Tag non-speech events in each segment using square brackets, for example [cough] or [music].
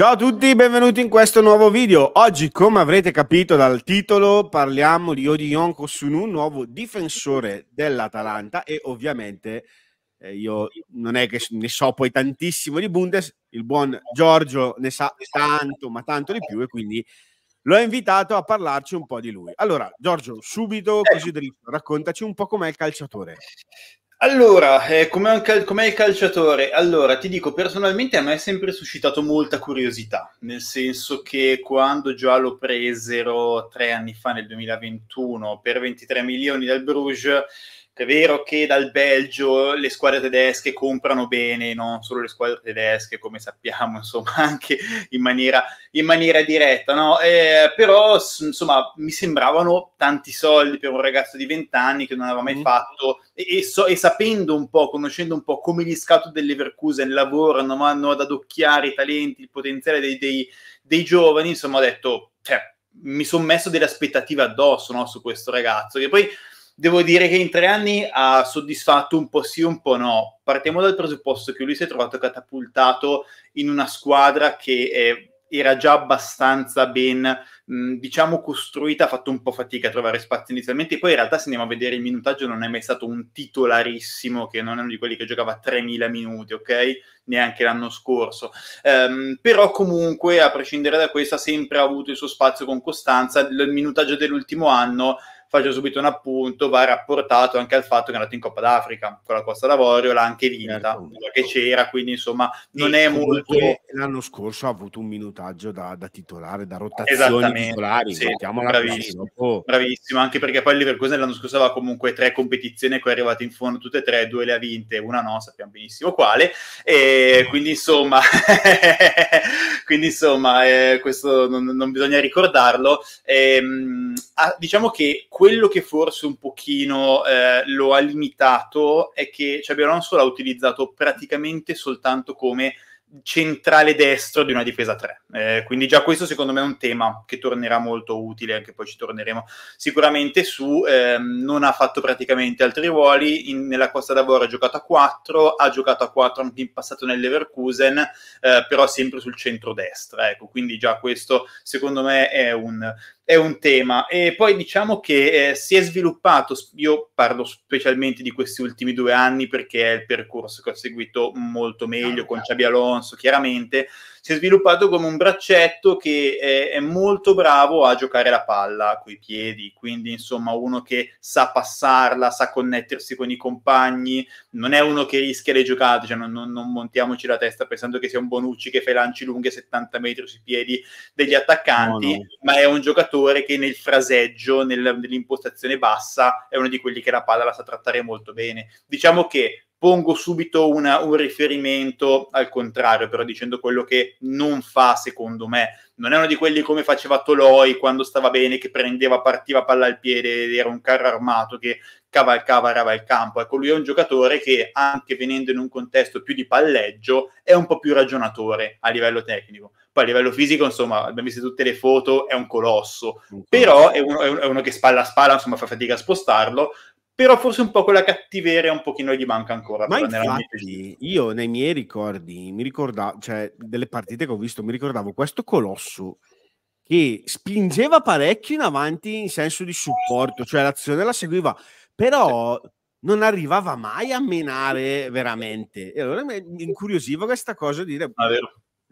Ciao a tutti, benvenuti in questo nuovo video. Oggi, come avrete capito dal titolo, parliamo di Odion Kosunu, nuovo difensore dell'Atalanta e ovviamente eh, io non è che ne so poi tantissimo di Bundes, il buon Giorgio ne sa tanto, ma tanto di più e quindi l'ho invitato a parlarci un po' di lui. Allora, Giorgio, subito così dritto, raccontaci un po' com'è il calciatore. Allora, eh, com'è, cal- com'è, il calciatore? Allora, ti dico, personalmente a me è sempre suscitato molta curiosità, nel senso che quando già lo presero tre anni fa, nel 2021, per 23 milioni dal Bruges, è vero che dal Belgio le squadre tedesche comprano bene, non solo le squadre tedesche, come sappiamo, [laughs] insomma, anche in maniera, in maniera diretta, no? Eh, però, insomma, mi sembravano tanti soldi per un ragazzo di 20 anni che non aveva mai mm. fatto, e, e, so, e, sapendo un po', conoscendo un po' come gli scout dell'Everkusen lavorano, vanno ad adocchiare i talenti, il potenziale dei, dei, dei giovani, insomma, ho detto, cioè, mi sono messo delle aspettative addosso no, su questo ragazzo, che poi devo dire che in tre anni ha soddisfatto un po' sì, un po' no. Partiamo dal presupposto che lui si è trovato catapultato in una squadra che è era già abbastanza ben, diciamo, costruita, ha fatto un po' fatica a trovare spazio inizialmente, poi in realtà se andiamo a vedere il minutaggio non è mai stato un titolarissimo, che non è uno di quelli che giocava 3.000 minuti, ok? Neanche l'anno scorso. Um, però comunque, a prescindere da questo, ha sempre avuto il suo spazio con costanza, il minutaggio dell'ultimo anno faccio subito un appunto, va rapportato anche al fatto che è andato in Coppa d'Africa con la Costa d'Avorio, l'ha anche vinta, certo. che c'era, quindi insomma non e è molto... L'anno scorso ha avuto un minutaggio da, da titolare, da rotazione titolari, sì, bravissimo, dopo... bravissimo, anche perché poi il Leverkusen l'anno scorso aveva comunque tre competizioni, e poi è arrivato in fondo tutte e tre, due le ha vinte, una no, sappiamo benissimo quale, e quindi insomma, [laughs] quindi, insomma eh, questo non, non, bisogna ricordarlo. E, ehm, ah, diciamo che quello che forse un pochino eh, lo ha limitato è che Ciabiaronso l'ha utilizzato praticamente soltanto come centrale destro di una difesa 3. Eh, quindi già questo secondo me è un tema che tornerà molto utile, anche poi ci torneremo sicuramente su. Eh, non ha fatto praticamente altri ruoli, in, nella Costa d'Avorio ha giocato a 4, ha giocato a 4 anche in passato nel Leverkusen, eh, però sempre sul centro-destra. Ecco, quindi già questo secondo me è un, è un tema. E poi diciamo che eh, si è sviluppato, io parlo specialmente di questi ultimi due anni perché è il percorso che ho seguito molto meglio con Xabi Alonso, Alonso chiaramente, si è sviluppato come un braccetto che è, è molto bravo a giocare la palla coi piedi, quindi insomma uno che sa passarla, sa connettersi con i compagni, non è uno che rischia le giocate, cioè non, non, non montiamoci la testa pensando che sia un Bonucci che fa i lanci lunghi 70 metri sui piedi degli attaccanti, no, no. ma è un giocatore che nel fraseggio, nel, nell'impostazione bassa, è uno di quelli che la palla la sa trattare molto bene. Diciamo che pongo subito una, un riferimento al contrario, però dicendo quello che non fa secondo me. Non è uno di quelli come faceva Toloi quando stava bene, che prendeva, partiva palla al piede, ed era un carro armato che cavalcava, arava il campo. Ecco, lui è un giocatore che anche venendo in un contesto più di palleggio è un po' più ragionatore a livello tecnico. Poi a livello fisico, insomma, abbiamo visto tutte le foto, è un colosso, però è uno, è uno che spalla a spalla, insomma, fa fatica a spostarlo, però forse un po' quella cattiveria un pochino gli manca ancora. Ma infatti, io nei miei ricordi mi ricordavo, cioè delle partite che ho visto, mi ricordavo questo Colosso che spingeva parecchio in avanti in senso di supporto, cioè l'azione la seguiva, però non arrivava mai a menare veramente. E allora mi incuriosiva questa cosa di dire... Ah,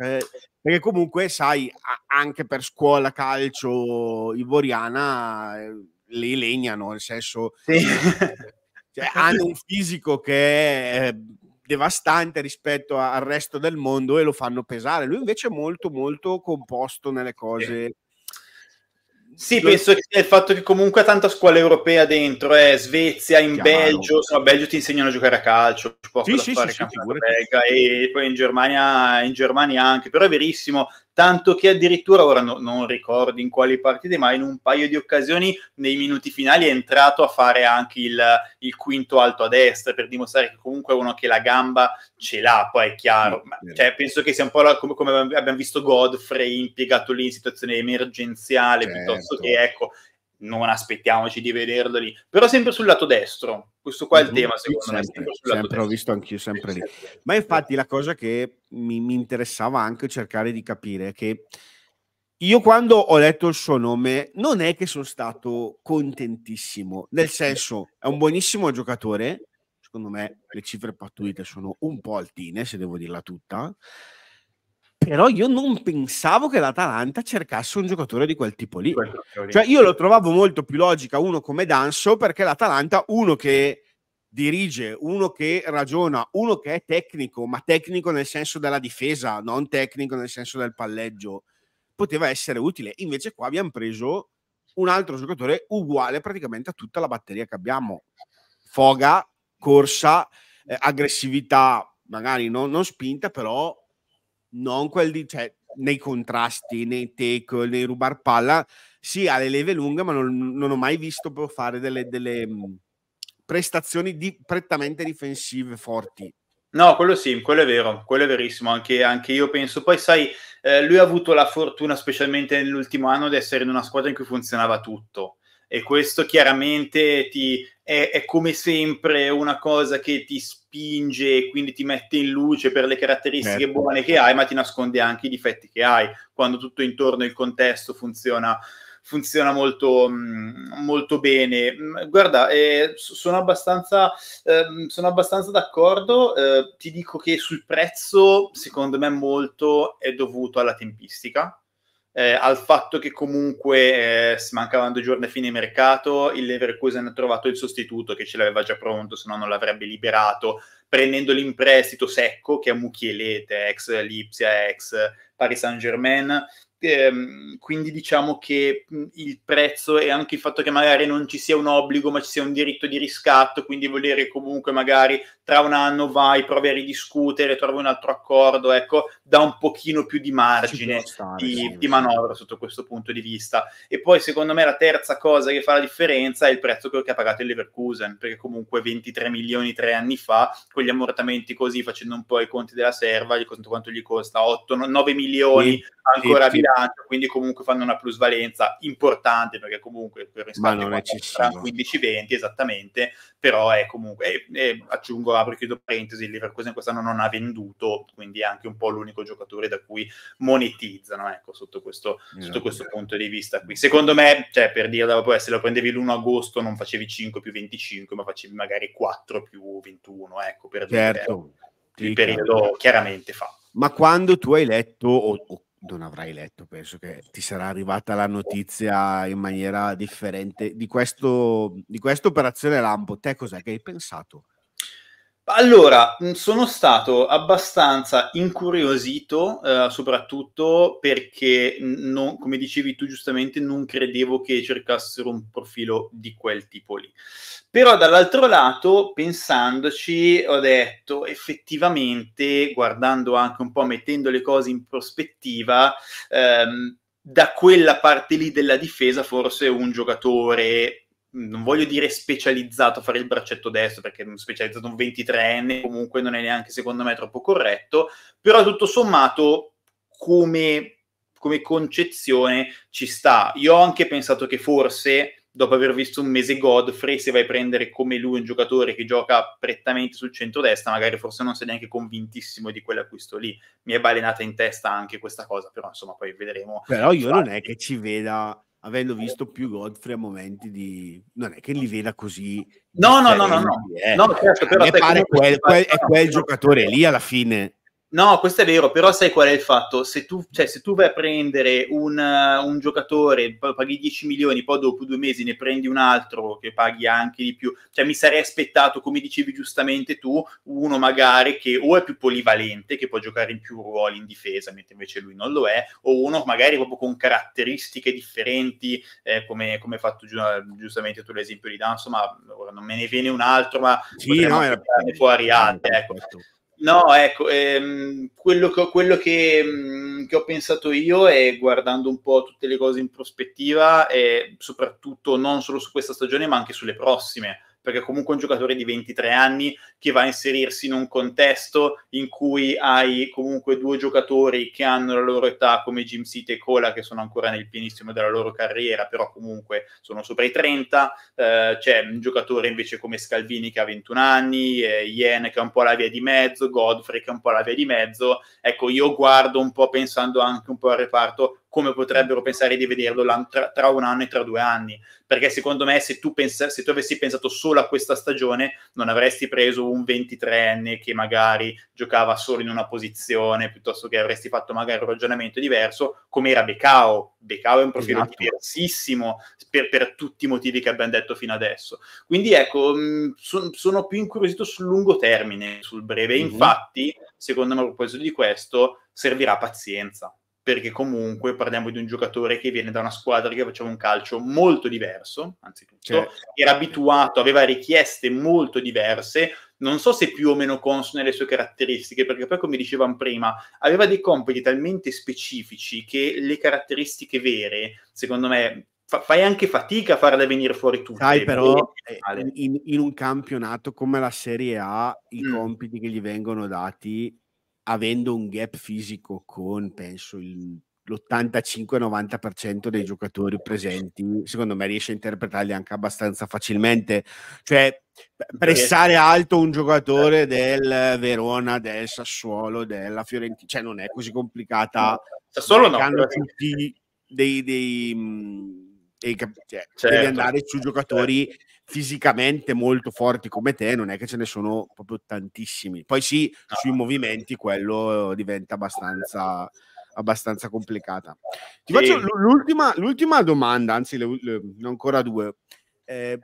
eh, perché comunque sai anche per scuola calcio ivoriana eh, le legnano, nel senso sì. Eh, cioè, [laughs] hanno un fisico che è eh, devastante rispetto al resto del mondo e lo fanno pesare. Lui invece è molto molto composto nelle cose. Sì, lo... penso che sia il fatto che comunque ha tanta scuola europea dentro, è eh, Svezia, in Belgio, no, a Belgio ti insegnano a giocare a calcio, sì, sì, sì, belga, e poi in Germania, in Germania anche, però è verissimo, tanto che addirittura, ora no, non ricordo in quali partite, ma in un paio di occasioni nei minuti finali è entrato a fare anche il, il quinto alto a destra per dimostrare che comunque è uno che la gamba ce l'ha, poi è chiaro, mm, ma, cioè, penso che sia un po' la, come, come, abbiamo visto Godfrey impiegato lì in situazione emergenziale, certo. piuttosto che certo. ecco, non aspettiamoci di vederlo lì, però sempre sul lato destro. Questo qua è il mhm. tema, secondo sempre, me. Sempre, sempre ho visto anch'io sempre lì. Ma infatti la cosa che mi, mi interessava anche cercare di capire è che io quando ho letto il suo nome non è che sono stato contentissimo, nel senso è un buonissimo giocatore, secondo me le cifre pattuite sono un po' altine, se devo dirla tutta, però io non pensavo che l'Atalanta cercasse un giocatore di quel tipo lì. Cioè io lo trovavo molto più logica uno come Danso perché l'Atalanta uno che dirige, uno che ragiona, uno che è tecnico, ma tecnico nel senso della difesa, non tecnico nel senso del palleggio, poteva essere utile. Invece qua abbiamo preso un altro giocatore uguale praticamente a tutta la batteria che abbiamo. Foga, corsa, eh, aggressività magari non, non spinta, però non quel di, cioè, nei contrasti, nei tackle, nei rubar palla, sì, ha le leve lunghe, ma non, non ho mai visto fare delle, delle mhmm, prestazioni di, prettamente difensive forti. No, quello sì, quello è vero, quello è verissimo, anche, anche io penso. Poi sai, eh, lui ha avuto la fortuna, specialmente nell'ultimo anno, di essere in una squadra in cui funzionava tutto e questo chiaramente ti, è, è, come sempre una cosa che ti spinge e quindi ti mette in luce per le caratteristiche certo. buone che hai, ma ti nasconde anche i difetti che hai, quando tutto intorno il contesto funziona, funziona molto, mm, molto, bene. Mm, guarda, eh, sono, abbastanza, eh, sono, abbastanza, d'accordo, eh, ti dico che sul prezzo secondo me molto è dovuto alla tempistica eh, al fatto che comunque eh, mancavano due giorni a fine mercato, il Leverkusen ha trovato il sostituto che ce l'aveva già pronto, se no non l'avrebbe liberato, prendendolo in prestito secco, che è Mukielete, ex Lipsia, ex Paris Saint-Germain, ehm, quindi diciamo che il prezzo e anche il fatto che magari non ci sia un obbligo ma ci sia un diritto di riscatto, quindi volere comunque magari tra un anno vai, provi a ridiscutere, trovi un altro accordo, ecco, dà un pochino più di margine stare, di, di, manovra sotto questo punto di vista. E poi secondo me la terza cosa che fa la differenza è il prezzo che ha pagato il Leverkusen, perché comunque 23 milioni tre anni fa, con gli ammortamenti così, facendo un po' i conti della serva, gli costo, quanto gli costa? 8, 9 milioni, sì, ancora sì, bilancio, quindi comunque fanno una plusvalenza importante perché comunque per risparmio è 15-20 esattamente, però è comunque, e, e aggiungo, apro e chiudo parentesi, il Leverkusen quest'anno non ha venduto, quindi è anche un po' l'unico giocatore da cui monetizzano, ecco, sotto questo, yeah. sotto questo punto di vista qui. Secondo me, cioè, per dirla, poi se lo prendevi l'1 agosto non facevi 5 più 25, ma facevi magari 4 più 21, ecco, per certo. dire, il periodo chiaramente fa. Ma quando tu hai letto o, o non avrai letto, penso che ti sarà arrivata la notizia in maniera differente di, questo, di questa operazione Lampo. Te cos'è che hai pensato? Allora, sono stato abbastanza incuriosito, eh, soprattutto perché, non, come dicevi tu giustamente, non credevo che cercassero un profilo di quel tipo lì. Però dall'altro lato, pensandoci, ho detto effettivamente, guardando anche un po', mettendo le cose in prospettiva, ehm, da quella parte lì della difesa forse un giocatore non voglio dire specializzato a fare il braccetto destro, perché specializzato un 23enne comunque non è neanche secondo me troppo corretto, però tutto sommato come, come concezione ci sta. Io ho anche pensato che forse dopo aver visto un mese Godfrey, se vai a prendere come lui un giocatore che gioca prettamente sul centro-destra, magari forse non sei neanche convintissimo di quell'acquisto lì. Mi è balenata in testa anche questa cosa, però insomma poi vedremo. Però io non è che ci veda avendo visto più Godfrey a momenti di... non è che li veda così... No, no, no, no, no. Eh. no certo, però a me pare quel, quel, è quel giocatore lì alla fine No, questo è vero, però sai qual è il fatto? Se tu, cioè, se tu vai a prendere un, eh, un, giocatore, paghi 10 milioni, poi dopo due mesi ne prendi un altro che paghi anche di più, cioè mi sarei aspettato, come dicevi giustamente tu, uno magari che o è più polivalente, che può giocare in più ruoli in difesa, mentre invece lui non lo è, o uno magari proprio con caratteristiche differenti, eh, come, come fatto giustamente tu l'esempio di Dan, insomma, ora non me ne viene un altro, ma sì, no, era... fuori altri, ecco. Questo. No, ecco, ehm, quello, che, quello che, mm, che, ho pensato io è guardando un po' tutte le cose in prospettiva e soprattutto non solo su questa stagione ma anche sulle prossime perché comunque un giocatore di 23 anni che va a inserirsi in un contesto in cui hai comunque due giocatori che hanno la loro età come Jim City e Cola che sono ancora nel pienissimo della loro carriera, però comunque sono sopra i 30, eh, c'è un giocatore invece come Scalvini che ha 21 anni, eh, Yen che è un po' la via di mezzo, Godfrey che è un po' la via di mezzo, ecco io guardo un po' pensando anche un po' al reparto come potrebbero pensare di vederlo tra, tra, un anno e tra due anni. Perché secondo me, se tu, pensa, se tu avessi pensato solo a questa stagione, non avresti preso un 23enne che magari giocava solo in una posizione, piuttosto che avresti fatto magari un ragionamento diverso, come era Becao. Becao è un profilo esatto. diversissimo per, per, tutti i motivi che abbiamo detto fino adesso. Quindi ecco, mh, mm, son, sono più incuriosito sul lungo termine, sul breve. Mm-hmm. Infatti, secondo me, a proposito di questo, servirà pazienza perché comunque parliamo di un giocatore che viene da una squadra che faceva un calcio molto diverso, anzitutto, certo. era abituato, aveva richieste molto diverse, non so se più o meno consone le sue caratteristiche, perché poi come dicevamo prima, aveva dei compiti talmente specifici che le caratteristiche vere, secondo me, fa- fai anche fatica a farle venire fuori tutte. Sai però, eh, in, in, un campionato come la Serie A, i mm. compiti che gli vengono dati avendo un gap fisico con, penso, il, l'85-90% dei giocatori presenti, secondo me riesce a interpretarli anche abbastanza facilmente. Cioè, pressare alto un giocatore del Verona, del Sassuolo, della Fiorentina, cioè non è così complicata. Sassuolo no. Hanno tutti dei... dei, mhmm, dei, dei cioè, certo. devi andare su giocatori certo fisicamente molto forti come te, non è che ce ne sono proprio tantissimi. Poi sì, sui movimenti quello diventa abbastanza, abbastanza complicata. Ti sì. faccio l'ultima, l'ultima, domanda, anzi le, le, ancora due. Eh,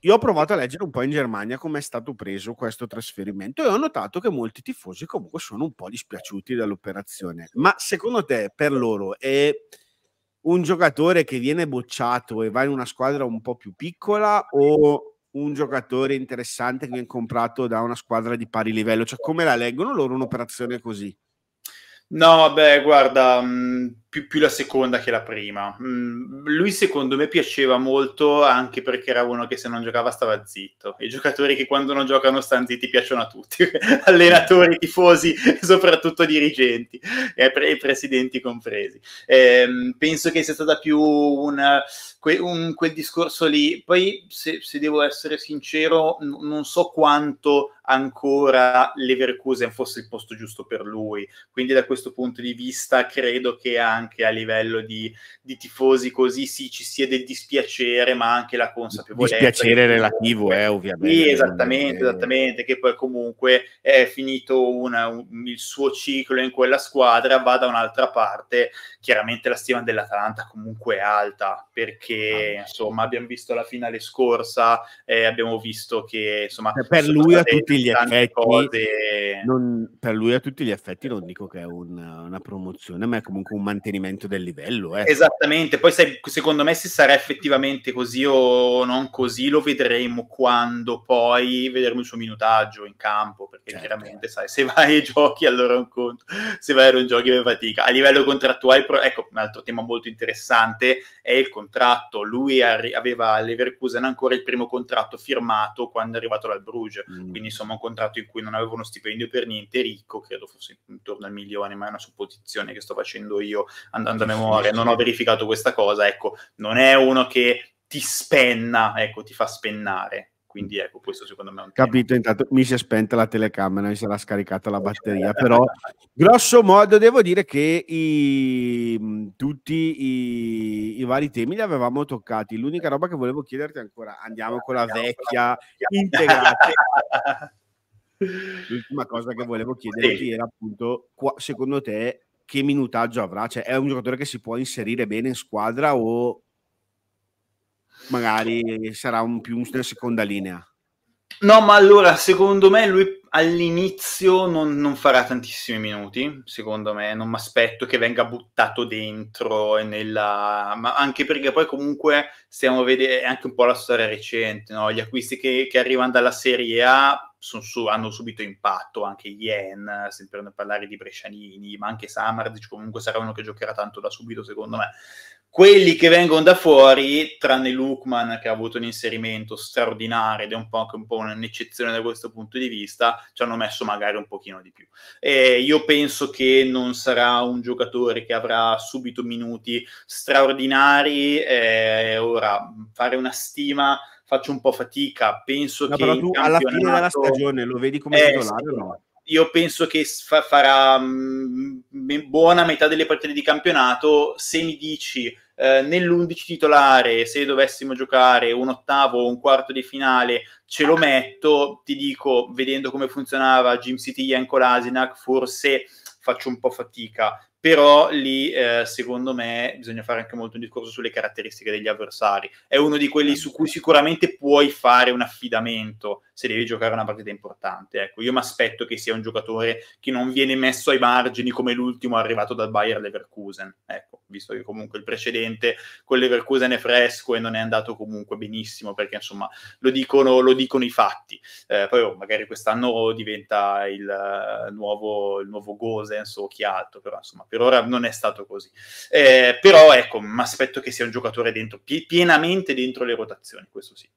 io ho provato a leggere un po' in Germania come è stato preso questo trasferimento e ho notato che molti tifosi comunque sono un po' dispiaciuti dall'operazione. Ma secondo te, per loro, è... Eh, un giocatore che viene bocciato e va in una squadra un po' più piccola o un giocatore interessante che viene comprato da una squadra di pari livello? Cioè, come la leggono loro un'operazione così? No, vabbè, guarda, mh, mm, più, più, la seconda che la prima. Mh, mm, lui secondo me piaceva molto anche perché era uno che se non giocava stava zitto. I giocatori che quando non giocano stanno zitti piacciono a tutti, [laughs] allenatori, tifosi soprattutto dirigenti e, pre- presidenti compresi. Ehm, penso che sia stata più una, que- un, quel discorso lì. Poi, se, se devo essere sincero, n- non so quanto ancora Leverkusen fosse il posto giusto per lui. Quindi da questo questo punto di vista credo che anche a livello di, di tifosi così sì ci sia del dispiacere, ma anche la consapevolezza. Dispiacere relativo, comunque, eh, ovviamente. Sì, esattamente, esattamente, che poi comunque è finito una, un, il suo ciclo in quella squadra, va da un'altra parte. Chiaramente la stima dell'Atalanta comunque è alta, perché ah, insomma abbiamo visto la finale scorsa, eh, abbiamo visto che insomma... Per lui a tutti gli effetti... Cose... Non, per lui a tutti gli effetti non dico che è un una, una, promozione, ma è comunque un mantenimento del livello. Eh. Esattamente, poi se, secondo me se sarà effettivamente così o non così lo vedremo quando poi vedremo il suo minutaggio in campo, perché certo. chiaramente sai, se vai ai giochi allora è un conto, se vai e non giochi è fatica. A livello contrattuale, ecco, un altro tema molto interessante è il contratto. Lui arri- aveva Leverkusen ancora il primo contratto firmato quando è arrivato dal Bruges, mm. quindi insomma un contratto in cui non aveva uno stipendio per niente, ricco, credo fosse intorno al milione ma è una supposizione che sto facendo io andando a memoria, non ho verificato questa cosa, ecco, non è uno che ti spenna, ecco, ti fa spennare. Quindi ecco, questo secondo me è un Capito, tema. intanto mi si è spenta la telecamera, mi sarà scaricata la batteria, [laughs] però grosso modo devo dire che i, mm, tutti i, i, vari temi li avevamo toccati. L'unica roba che volevo chiederti ancora, andiamo con la vecchia integrata. [laughs] L'ultima cosa che volevo chiederti era appunto, qua, secondo te, che minutaggio avrà? Cioè, è un giocatore che si può inserire bene in squadra o magari sarà un più nella seconda linea? No, ma allora, secondo me lui all'inizio non, non, farà tantissimi minuti, secondo me, non mi aspetto che venga buttato dentro e nella... ma anche perché poi comunque stiamo a vedendo anche un po' la storia recente, no? gli acquisti che, che arrivano dalla Serie A su, hanno subito impatto, anche Yen, sempre per parlare di Brescianini, ma anche Samardic comunque sarà uno che giocherà tanto da subito, secondo me quelli che vengono da fuori, tranne Lukman che ha avuto un inserimento straordinario ed è un po', anche un po un'eccezione da questo punto di vista, ci hanno messo magari un pochino di più. E io penso che non sarà un giocatore che avrà subito minuti straordinari, eh, ora mm, fare una stima faccio un po' fatica, penso no, che... alla fine della stagione lo vedi come eh, titolare o no? io penso che fa- farà mh, mm, buona metà delle partite di campionato. Se mi dici eh, nell'11 titolare, se dovessimo giocare un ottavo o un quarto di finale, ce lo metto, ti dico, vedendo come funzionava Jim City e Lasinac, forse faccio un po' fatica però lì eh, secondo me bisogna fare anche molto un discorso sulle caratteristiche degli avversari. È uno di quelli su cui sicuramente puoi fare un affidamento se devi giocare una partita importante. Ecco, io mi aspetto che sia un giocatore che non viene messo ai margini come l'ultimo arrivato dal Bayer Leverkusen. Ecco, visto che comunque il precedente con Leverkusen è fresco e non è andato comunque benissimo perché insomma lo dicono, lo dicono i fatti. Eh, poi oh, magari quest'anno diventa il eh, nuovo, il nuovo Gosens o chi altro, però insomma per ora non è stato così. Eh, però ecco, mi aspetto che sia un giocatore dentro, pienamente dentro le rotazioni, questo sì.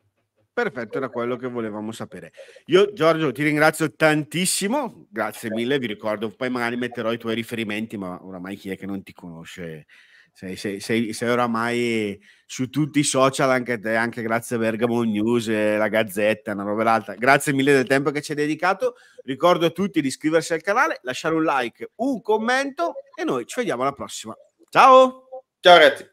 Perfetto, era quello che volevamo sapere. Io, Giorgio, ti ringrazio tantissimo, grazie mille, vi ricordo, poi magari metterò i tuoi riferimenti, ma oramai chi è che non ti conosce sei, sei, sei, sei, oramai su tutti i social, anche te, anche grazie a Bergamo News, la Gazzetta, una roba l'altra. Grazie mille del tempo che ci hai dedicato. Ricordo a tutti di iscriversi al canale, lasciare un like, un commento e noi ci vediamo alla prossima. Ciao! Ciao ragazzi!